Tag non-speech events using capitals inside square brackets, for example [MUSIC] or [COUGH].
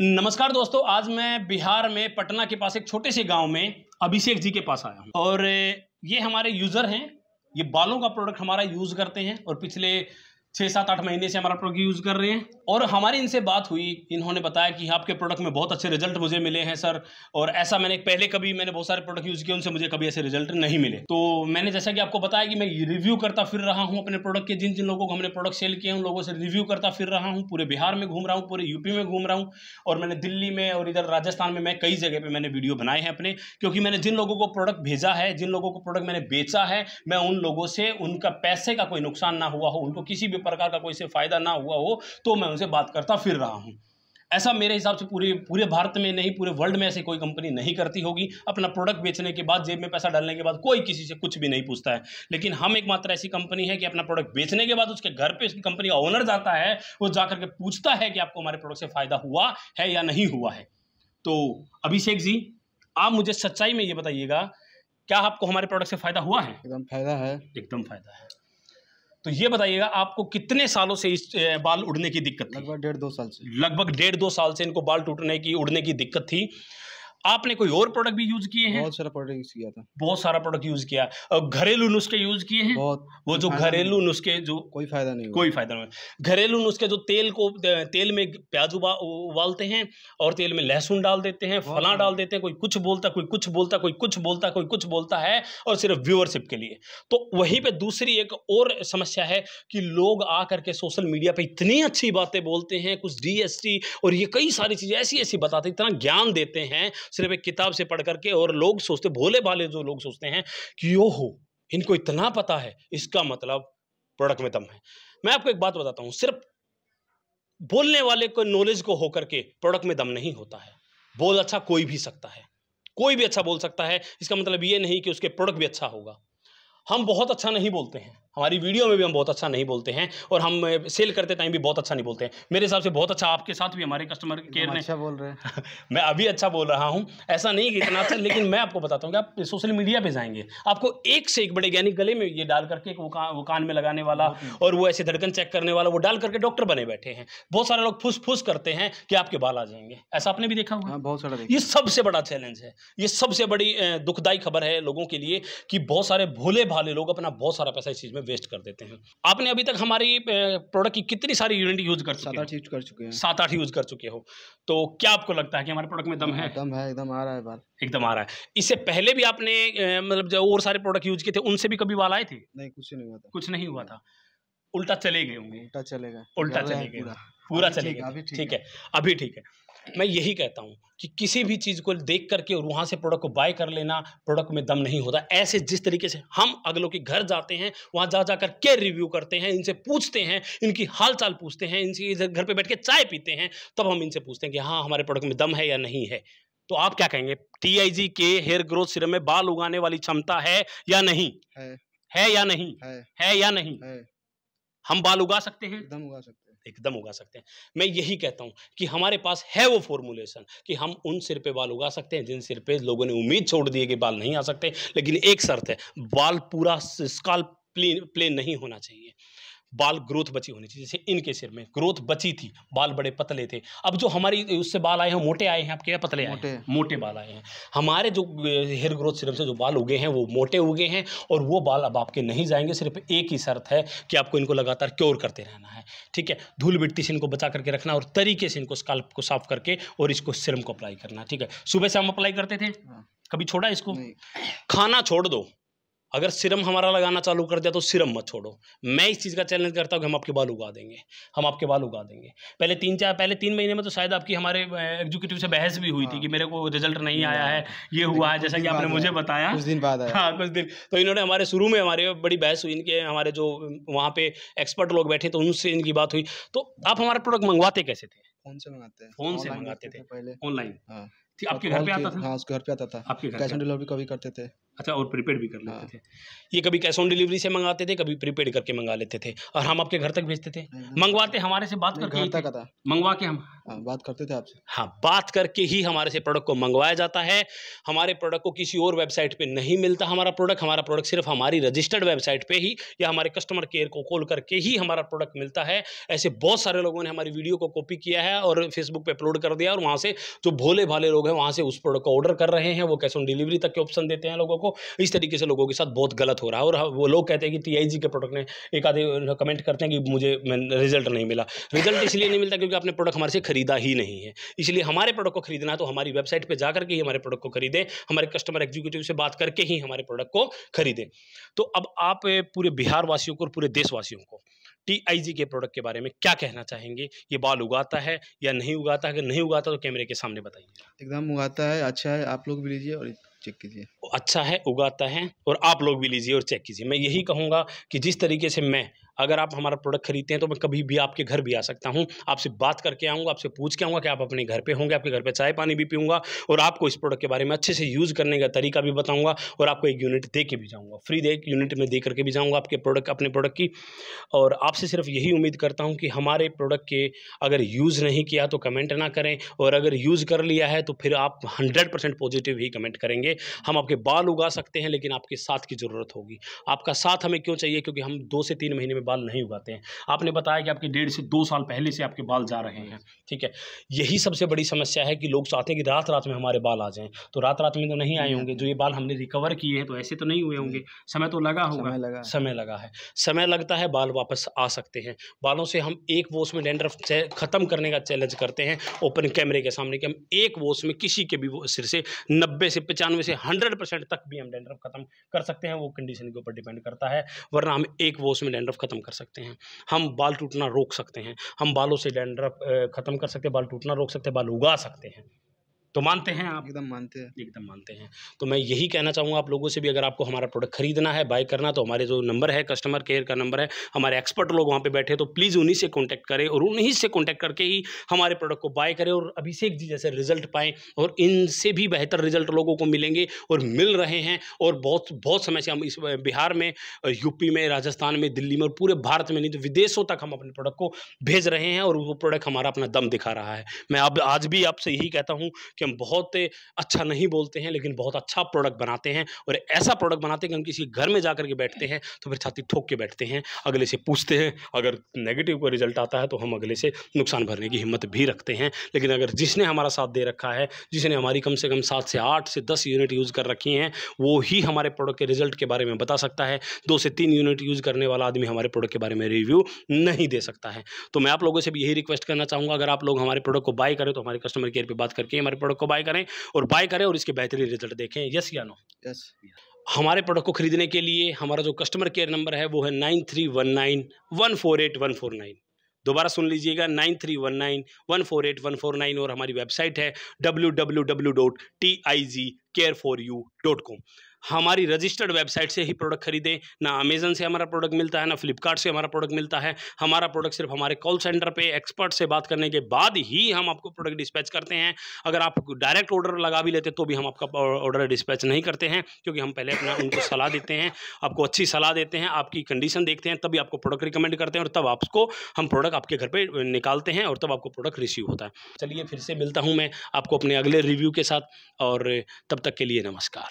नमस्कार दोस्तों आज मैं बिहार में पटना के पास एक छोटे से गांव में अभिषेक जी के पास आया हूं और ये हमारे यूज़र हैं ये बालों का प्रोडक्ट हमारा यूज़ करते हैं और पिछले छः सात आठ महीने से हमारा प्रोडक्ट यूज़ कर रहे हैं और हमारी इनसे बात हुई इन्होंने बताया कि आपके प्रोडक्ट में बहुत अच्छे रिजल्ट मुझे मिले हैं सर और ऐसा मैंने पहले कभी मैंने बहुत सारे प्रोडक्ट यूज़ किए उनसे मुझे कभी ऐसे रिजल्ट नहीं मिले तो मैंने जैसा कि आपको बताया कि मैं रिव्यू करता फिर रहा हूँ अपने प्रोडक्ट के जिन जिन लोगों को हमने प्रोडक्ट सेल किए उन लोगों से रिव्यू करता फिर रहा हूँ पूरे बिहार में घूम रहा हूँ पूरे यूपी में घूम रहा हूँ और मैंने दिल्ली में और इधर राजस्थान में मैं कई जगह पर मैंने वीडियो बनाए हैं अपने क्योंकि मैंने जिन लोगों को प्रोडक्ट भेजा है जिन लोगों को प्रोडक्ट मैंने बेचा है मैं उन लोगों से उनका पैसे का कोई नुकसान ना हुआ हो उनको किसी भी प्रकार का कोई से फ़ायदा ना हुआ हो तो मैं उनसे बात करता फिर रहा हूँ ऐसा मेरे हिसाब से पूरे पूरे भारत में नहीं पूरे वर्ल्ड में ऐसी कोई कंपनी नहीं करती होगी अपना प्रोडक्ट बेचने के बाद जेब में पैसा डालने के बाद कोई किसी से कुछ भी नहीं पूछता है लेकिन हम एक मात्र ऐसी कंपनी है कि अपना प्रोडक्ट बेचने के बाद उसके घर पे उसकी कंपनी का ओनर जाता है वो जाकर के पूछता है कि आपको हमारे प्रोडक्ट से फ़ायदा हुआ है या नहीं हुआ है तो अभिषेक जी आप मुझे सच्चाई में ये बताइएगा क्या आपको हमारे प्रोडक्ट से फ़ायदा हुआ है एकदम फ़ायदा है एकदम फ़ायदा है तो ये बताइएगा आपको कितने सालों से इस बाल उड़ने की दिक्कत लगभग डेढ़ दो साल से लगभग डेढ़ दो साल से इनको बाल टूटने की उड़ने की दिक्कत थी आपने कोई और प्रोडक्ट भी यूज किए हैं बहुत सारा प्रोडक्ट यूज किया था बहुत सारा प्रोडक्ट यूज किया घरेलू नुस्खे यूज किए हैं बहुत वो जो घरेलू नुस्खे जो कोई फायदा नहीं कोई फायदा नहीं घरेलू नुस्खे जो तेल को तेल में प्याज उबालते हैं और तेल में लहसुन डाल देते हैं फला डाल देते हैं कोई कुछ बोलता कोई कुछ बोलता कोई कुछ बोलता कोई कुछ बोलता है और सिर्फ व्यूअरशिप के लिए तो वहीं पर दूसरी एक और समस्या है कि लोग आ करके सोशल मीडिया पर इतनी अच्छी बातें बोलते हैं कुछ डी और ये कई सारी चीज़ें ऐसी ऐसी बताते इतना ज्ञान देते हैं सिर्फ एक किताब से पढ़ करके और लोग सोचते भोले भाले जो लोग सोचते हैं कि यो हो इनको इतना पता है इसका मतलब प्रोडक्ट में दम है मैं आपको एक बात बताता हूँ सिर्फ बोलने वाले को नॉलेज को होकर के प्रोडक्ट में दम नहीं होता है बोल अच्छा कोई भी सकता है कोई भी अच्छा बोल सकता है इसका मतलब ये नहीं कि उसके प्रोडक्ट भी अच्छा होगा हम बहुत अच्छा नहीं बोलते हैं हमारी वीडियो में भी हम बहुत अच्छा नहीं बोलते हैं और हम सेल करते टाइम भी बहुत अच्छा नहीं बोलते हैं मेरे हिसाब से बहुत अच्छा आपके साथ भी हमारे कस्टमर केयर ने अच्छा बोल रहे हैं [LAUGHS] मैं अभी अच्छा बोल रहा हूँ ऐसा नहीं कि इतना अच्छा लेकिन मैं आपको बताता हूँ कि आप सोशल मीडिया पे जाएंगे आपको एक से एक बड़े ज्ञानी गले में ये डाल करके वो वो कान में लगाने वाला और वो ऐसे धड़कन चेक करने वाला वो डाल करके डॉक्टर बने बैठे हैं बहुत सारे लोग फूस फूस करते हैं कि आपके बाल आ जाएंगे ऐसा आपने भी देखा हुआ हाँ, बहुत सारा ये सबसे बड़ा चैलेंज है ये सबसे बड़ी दुखदायी खबर है लोगों के लिए कि बहुत सारे भोले भाले लोग अपना बहुत सारा पैसा इस चीज़ में वेस्ट कर देते हैं आपने अभी तक हमारी प्रोडक्ट की कितनी सारी यूनिट यूज कर सात आठ यूज कर चुके हैं सात आठ यूज कर चुके हो तो क्या आपको लगता है कि हमारे प्रोडक्ट में दम है दम है एकदम आ रहा है बाल एकदम आ रहा है इससे पहले भी आपने मतलब जो और सारे प्रोडक्ट यूज किए थे उनसे भी कभी बाल आए थे नहीं कुछ नहीं हुआ था कुछ नहीं हुआ था उल्टा चले गए होंगे उल्टा चले गए उल्टा चले गए पूरा चले गए ठीक है अभी ठीक है मैं यही कहता हूँ कि किसी भी चीज़ को देख करके और वहाँ से प्रोडक्ट को बाय कर लेना प्रोडक्ट में दम नहीं होता ऐसे जिस तरीके से हम अगलों के घर जाते हैं वहाँ जा जा कर के रिव्यू करते हैं इनसे पूछते हैं इनकी हाल चाल पूछते हैं इनसे इधर घर पर बैठ के चाय पीते हैं तब हम इनसे पूछते हैं कि हाँ हमारे प्रोडक्ट में दम है या नहीं है तो आप क्या कहेंगे टी के हेयर ग्रोथ सिरम में बाल उगाने वाली क्षमता है या नहीं है, या नहीं है, या नहीं हम बाल उगा सकते हैं दम उगा सकते हैं एकदम उगा सकते हैं मैं यही कहता हूं कि हमारे पास है वो फॉर्मूलेशन कि हम उन सिर पे बाल उगा सकते हैं जिन सिर पे लोगों ने उम्मीद छोड़ दी है कि बाल नहीं आ सकते लेकिन एक शर्त है बाल पूरा स्काल प्लेन प्लेन नहीं होना चाहिए बाल ग्रोथ बची होनी चाहिए जैसे इनके सिर में ग्रोथ बची थी बाल बड़े पतले थे अब जो हमारी उससे बाल आए हैं मोटे आए हैं आपके या पतले मोटे आए हैं मोटे बाल आए हैं हमारे जो हेयर ग्रोथ सिरम से जो बाल उगे हैं वो मोटे उगे हैं और वो बाल अब आपके नहीं जाएंगे सिर्फ एक ही शर्त है कि आपको इनको लगातार क्योर करते रहना है ठीक है धूल मिट्टी से इनको बचा करके रखना और तरीके से इनको स्काल्प को साफ करके और इसको सिरम को अप्लाई करना ठीक है सुबह से हम अप्लाई करते थे हाँ। कभी छोड़ा इसको खाना छोड़ दो अगर सिरम हमारा लगाना चालू कर दिया तो सिरम मत छोड़ो मैं इस चीज़ का चैलेंज करता हूँ कि हम आपके बाल उगा देंगे हम आपके बाल उगा देंगे पहले तीन चार पहले तीन महीने में तो शायद आपकी हमारे एग्जीक्यूटिव से बहस भी हुई थी हाँ। कि मेरे को रिजल्ट नहीं आया है ये हुआ है जैसा कि आपने मुझे बताया कुछ दिन बाद हाँ कुछ दिन तो इन्होंने हमारे शुरू में हमारे बड़ी बहस हुई इनके हमारे जो वहाँ पे एक्सपर्ट लोग बैठे तो उनसे इनकी बात हुई तो आप हमारा प्रोडक्ट मंगवाते कैसे थे फोन से मंगाते हैं फोन से मंगाते थे पहले ऑनलाइन आपके हाँ, घर पे आता था घर पे आता था कैश ऑन डिलीवरी कभी करते थे अच्छा और प्रीपेड भी कर लेते हाँ। थे ये कभी कैश ऑन डिलीवरी से मंगाते थे कभी प्रीपेड करके मंगा लेते थे और हम आपके घर तक भेजते थे मंगवाते हमारे से बात करके घर तक आता मंगवा के हम हाँ, बात करते थे आपसे हाँ बात करके ही हमारे से प्रोडक्ट को मंगवाया जाता है हमारे प्रोडक्ट को किसी और वेबसाइट पे नहीं मिलता हमारा प्रोडक्ट हमारा प्रोडक्ट सिर्फ हमारी रजिस्टर्ड वेबसाइट पे ही या हमारे कस्टमर केयर को कॉल करके ही हमारा प्रोडक्ट मिलता है ऐसे बहुत सारे लोगों ने हमारी वीडियो को कॉपी किया है और फेसबुक पे अपलोड कर दिया और वहाँ से जो भोले भाले लोग हैं वहाँ से उस प्रोडक्ट को ऑर्डर कर रहे हैं वो कैश ऑन डिलीवरी तक के ऑप्शन देते हैं लोगों को इस तरीके से लोगों के साथ बहुत गलत हो रहा है और वो लोग कहते हैं कि टी के प्रोडक्ट ने एक आधे कमेंट करते हैं कि मुझे रिजल्ट नहीं मिला रिजल्ट इसलिए नहीं मिलता क्योंकि आपने प्रोडक्ट हमारे से खरीदा ही नहीं है इसलिए हमारे प्रोडक्ट को खरीदना तो हमारी वेबसाइट पर जाकर के ही हमारे प्रोडक्ट को खरीदें हमारे कस्टमर एग्जीक्यूटिव से बात करके ही हमारे प्रोडक्ट को खरीदें तो अब आप पूरे बिहार वासियों को और पूरे देशवासियों को टीआईजी के प्रोडक्ट के बारे में क्या कहना चाहेंगे ये बाल उगाता है या नहीं उगाता अगर नहीं उगाता तो कैमरे के सामने बताइए एकदम उगाता है अच्छा है आप लोग भी लीजिए और चेक कीजिए अच्छा है उगाता है और आप लोग भी लीजिए और चेक कीजिए मैं यही कहूँगा कि जिस तरीके से मैं अगर आप हमारा प्रोडक्ट खरीदते हैं तो मैं कभी भी आपके घर भी आ सकता हूँ आपसे बात करके आऊँगा आपसे पूछ के आऊँगा कि आप अपने घर पर होंगे आपके घर पर चाय पानी भी पीऊँगा और आपको इस प्रोडक्ट के बारे में अच्छे से यूज़ करने का तरीका भी बताऊँगा और आपको एक यूनिट दे के भी जाऊँगा फ्री दे यूनिट में दे करके भी जाऊँगा आपके प्रोडक्ट अपने प्रोडक्ट की और आपसे सिर्फ यही उम्मीद करता हूँ कि हमारे प्रोडक्ट के अगर यूज़ नहीं किया तो कमेंट ना करें और अगर यूज़ कर लिया है तो फिर आप हंड्रेड परसेंट पॉजिटिव ही कमेंट करेंगे हम आपके बाल उगा सकते हैं लेकिन आपके साथ की ज़रूरत होगी आपका साथ हमें क्यों चाहिए क्योंकि हम दो से तीन महीने में बाल नहीं उगाते हैं आपने बताया कि आपके डेढ़ से दो साल पहले से आपके बाल जा रहे हैं ठीक है यही सबसे बड़ी समस्या है कि लोग चाहते हैं कि रात रात में हमारे बाल आ जाएँ तो रात रात में तो नहीं आए होंगे जो ये बाल हमने रिकवर किए हैं तो ऐसे तो नहीं हुए होंगे हम्म। समय तो लगा होगा समय लगा, है समय लगता है बाल वापस आ सकते हैं बालों से हम एक वोश में डेंडर ख़त्म करने का चैलेंज करते हैं ओपन कैमरे के सामने कि हम एक वोश में किसी के भी सिर से नब्बे से पचानवे से हंड्रेड परसेंट तक भी हम डेंडर ख़त्म कर सकते हैं वो कंडीशन के ऊपर डिपेंड करता है वरना हम एक वोश में डेंड्रफ ख़त्म ख़त्म कर सकते हैं हम बाल टूटना रोक सकते हैं हम बालों से डैंड्रफ ख़त्म कर सकते हैं बाल टूटना रोक सकते हैं बाल उगा सकते हैं तो मानते हैं आप एकदम मानते हैं एकदम मानते हैं तो मैं यही कहना चाहूँगा आप लोगों से भी अगर आपको हमारा प्रोडक्ट खरीदना है बाय करना तो हमारे जो नंबर है कस्टमर केयर का नंबर है हमारे एक्सपर्ट लोग वहाँ पे बैठे तो प्लीज़ उन्हीं से कांटेक्ट करें और उन्हीं से कांटेक्ट करके ही हमारे प्रोडक्ट को बाय करें और अभिषेक जी जैसे रिजल्ट पाएँ और इनसे भी बेहतर रिजल्ट लोगों को मिलेंगे और मिल रहे हैं और बहुत बहुत समय से हम इस बिहार में यूपी में राजस्थान में दिल्ली में और पूरे भारत में नहीं तो विदेशों तक हम अपने प्रोडक्ट को भेज रहे हैं और वो प्रोडक्ट हमारा अपना दम दिखा रहा है मैं अब आज भी आपसे यही कहता हूँ कि हम बहुत अच्छा नहीं बोलते हैं लेकिन बहुत अच्छा प्रोडक्ट बनाते हैं और ऐसा प्रोडक्ट बनाते हैं कि हम किसी घर में जा के बैठते हैं तो फिर छाती ठोक के बैठते हैं अगले से पूछते हैं अगर नेगेटिव का रिजल्ट आता है तो हम अगले से नुकसान भरने की हिम्मत भी रखते हैं लेकिन अगर जिसने हमारा साथ दे रखा है जिसने हमारी कम से कम सात से आठ से दस यूनिट यूज़ कर रखी हैं वो ही हमारे प्रोडक्ट के रिजल्ट के बारे में बता सकता है दो से तीन यूनिट यूज़ करने वाला आदमी हमारे प्रोडक्ट के बारे में रिव्यू नहीं दे सकता है तो मैं आप लोगों से भी यही रिक्वेस्ट करना चाहूँगा अगर आप लोग हमारे प्रोडक्ट को बाय करें तो हमारे कस्टमर केयर पर बात करके हमारे प्रोडक्ट प्रोडक्ट को बाय करें और बाय करें और इसके बेहतरीन रिजल्ट देखें यस या नो यस हमारे प्रोडक्ट को खरीदने के लिए हमारा जो कस्टमर केयर नंबर है वो है nine three one nine one four eight one four nine दोबारा सुन लीजिएगा nine three one nine one four eight one four nine और हमारी वेबसाइट है W W W dot T I G care for you dot com हमारी registered website से ही product खरीदें ना अमेजन से हमारा प्रोडक्ट मिलता है ना फ्लिपकार्ट से हमारा प्रोडक्ट मिलता है हमारा प्रोडक्ट सिर्फ हमारे कॉल सेंटर पे एक्सपर्ट से बात करने के बाद ही हम आपको प्रोडक्ट डिस्पैच करते हैं अगर आप डायरेक्ट ऑर्डर लगा भी लेते तो भी हम आपका ऑर्डर डिस्पैच नहीं करते हैं क्योंकि हम पहले अपना उनको सलाह देते हैं आपको अच्छी सलाह देते हैं आपकी कंडीशन देखते हैं तभी आपको प्रोडक्ट रिकमेंड करते हैं और तब आपको हम प्रोडक्ट आपके घर पर निकालते हैं और तब आपको प्रोडक्ट रिसीव होता है चलिए फिर से मिलता हूँ मैं आपको अपने अगले रिव्यू के साथ और तब तक के लिए नमस्कार